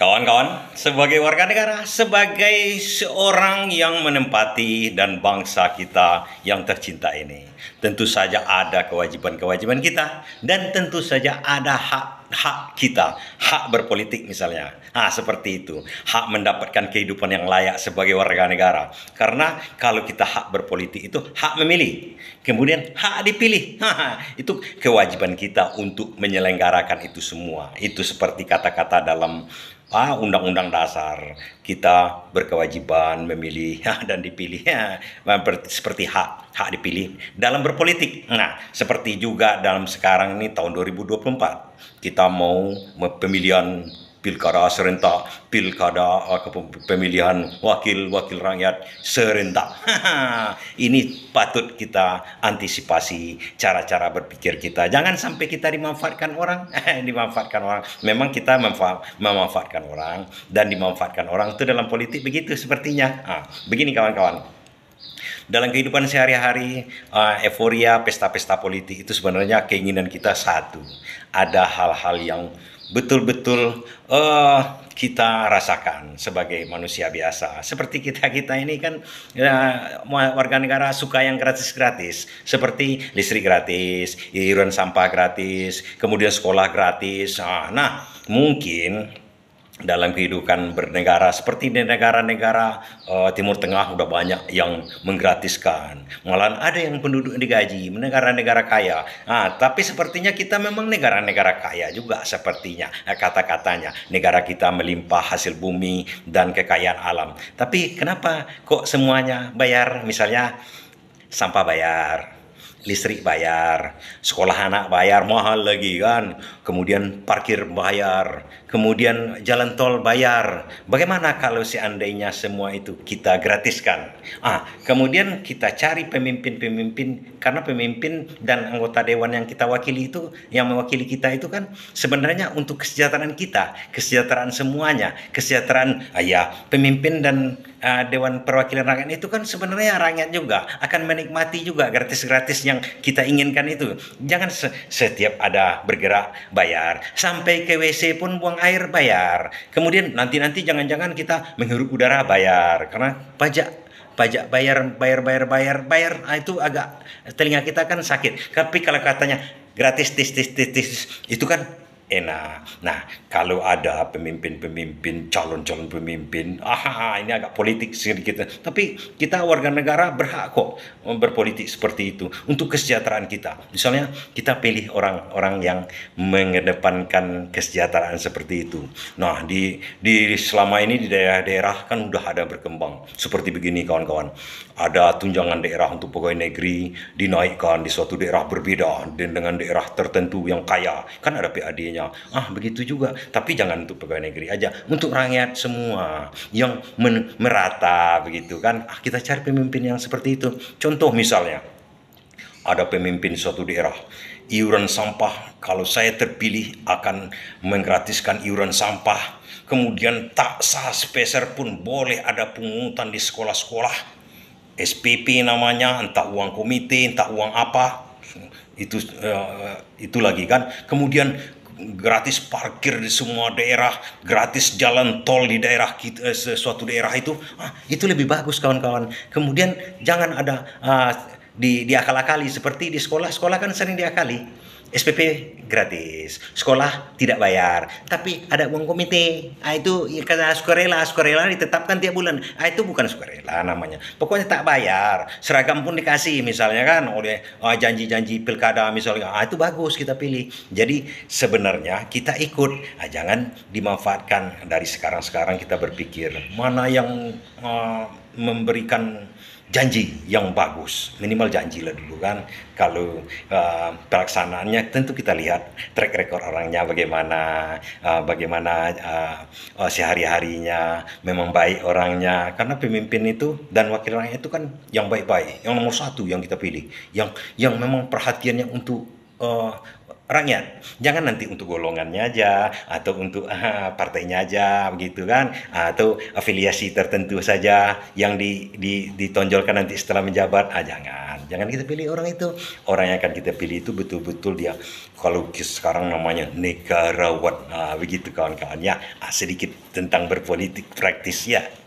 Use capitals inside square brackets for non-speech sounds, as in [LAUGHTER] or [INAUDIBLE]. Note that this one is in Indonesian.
Kawan-kawan, sebagai warga negara, sebagai seorang yang menempati dan bangsa kita yang tercinta ini, tentu saja ada kewajiban-kewajiban kita dan tentu saja ada hak-hak kita, hak berpolitik misalnya. Ah, seperti itu, hak mendapatkan kehidupan yang layak sebagai warga negara. Karena kalau kita hak berpolitik itu hak memilih, kemudian hak dipilih. [LAUGHS] Nah, itu kewajiban kita untuk menyelenggarakan itu semua. Itu seperti kata-kata dalam ah, undang-undang dasar kita berkewajiban memilih [LAUGHS] dan dipilih ya, [LAUGHS] seperti hak hak dipilih dalam berpolitik. Nah, seperti juga dalam sekarang ini tahun 2024 kita mau pemilihan pilkada serentak, pilkada ah, pemilihan wakil-wakil rakyat serentak. [LAUGHS] Ini patut kita antisipasi cara-cara berpikir kita. Jangan sampai kita dimanfaatkan orang, [LAUGHS] dimanfaatkan orang. Memang kita memfa memanfaatkan orang dan dimanfaatkan orang itu dalam politik begitu sepertinya. Nah, begini kawan-kawan dalam kehidupan sehari-hari uh, euforia pesta-pesta politik itu sebenarnya keinginan kita satu ada hal-hal yang betul-betul uh, kita rasakan sebagai manusia biasa. Seperti kita-kita ini kan ya, warga negara suka yang gratis-gratis. Seperti listrik gratis, iuran sampah gratis, kemudian sekolah gratis. Nah, nah mungkin dalam kehidupan bernegara seperti di negara-negara uh, Timur Tengah sudah banyak yang menggratiskan malah ada yang penduduk digaji negara-negara kaya nah, tapi sepertinya kita memang negara-negara kaya juga sepertinya nah, kata-katanya negara kita melimpah hasil bumi dan kekayaan alam tapi kenapa kok semuanya bayar misalnya sampah bayar listrik bayar, sekolah anak bayar mahal lagi kan, kemudian parkir bayar, kemudian jalan tol bayar. Bagaimana kalau seandainya semua itu kita gratiskan? Ah, kemudian kita cari pemimpin-pemimpin karena pemimpin dan anggota dewan yang kita wakili itu yang mewakili kita itu kan sebenarnya untuk kesejahteraan kita, kesejahteraan semuanya, kesejahteraan ayah ya, pemimpin dan uh, dewan perwakilan rakyat itu kan sebenarnya rakyat juga akan menikmati juga gratis-gratisnya yang kita inginkan itu. Jangan se setiap ada bergerak bayar, sampai ke WC pun buang air bayar. Kemudian nanti-nanti jangan-jangan kita menghirup udara bayar karena pajak pajak bayar bayar bayar bayar bayar nah, itu agak telinga kita kan sakit tapi kalau katanya gratis tis tis tis, tis itu kan enak. Nah, kalau ada pemimpin-pemimpin, calon-calon pemimpin, ah ini agak politik sedikit. Tapi kita warga negara berhak kok berpolitik seperti itu untuk kesejahteraan kita. Misalnya kita pilih orang-orang yang mengedepankan kesejahteraan seperti itu. Nah, di di selama ini di daerah-daerah kan udah ada berkembang seperti begini kawan-kawan. Ada tunjangan daerah untuk pegawai negeri dinaikkan di suatu daerah berbeda dengan daerah tertentu yang kaya. Kan ada PAD-nya sosial. Ah, begitu juga. Tapi jangan untuk pegawai negeri aja, untuk rakyat semua yang merata begitu kan. Ah, kita cari pemimpin yang seperti itu. Contoh misalnya ada pemimpin suatu daerah iuran sampah kalau saya terpilih akan menggratiskan iuran sampah kemudian tak sah sepeser pun boleh ada pungutan di sekolah-sekolah SPP namanya entah uang komite entah uang apa itu uh, itu lagi kan kemudian gratis parkir di semua daerah, gratis jalan tol di daerah kita, eh, suatu daerah itu, ah, itu lebih bagus kawan-kawan. Kemudian jangan ada uh, di diakal-akali seperti di sekolah, sekolah kan sering diakali SPP gratis, sekolah tidak bayar, tapi ada uang komite. Ah, itu ya, karena sukarela, sukarela ditetapkan tiap bulan. Ah, itu bukan sukarela namanya. Pokoknya tak bayar, seragam pun dikasih misalnya kan oleh janji ah, janji-janji pilkada misalnya. Ah, itu bagus kita pilih. Jadi sebenarnya kita ikut, ah, jangan dimanfaatkan dari sekarang-sekarang kita berpikir mana yang ah, memberikan janji yang bagus minimal janji lah dulu kan kalau uh, pelaksanaannya tentu kita lihat track record orangnya bagaimana uh, bagaimana uh, uh, sehari harinya memang baik orangnya karena pemimpin itu dan wakil rakyat itu kan yang baik baik yang nomor satu yang kita pilih yang yang memang perhatiannya untuk uh, rakyat. Jangan nanti untuk golongannya aja atau untuk uh, partainya aja begitu kan atau afiliasi tertentu saja yang di, di, ditonjolkan nanti setelah menjabat. Ah jangan. Jangan kita pilih orang itu. Orang yang akan kita pilih itu betul-betul dia kalau sekarang namanya negarawan. Nah, begitu kawan-kawan ya. Ah, sedikit tentang berpolitik praktis ya.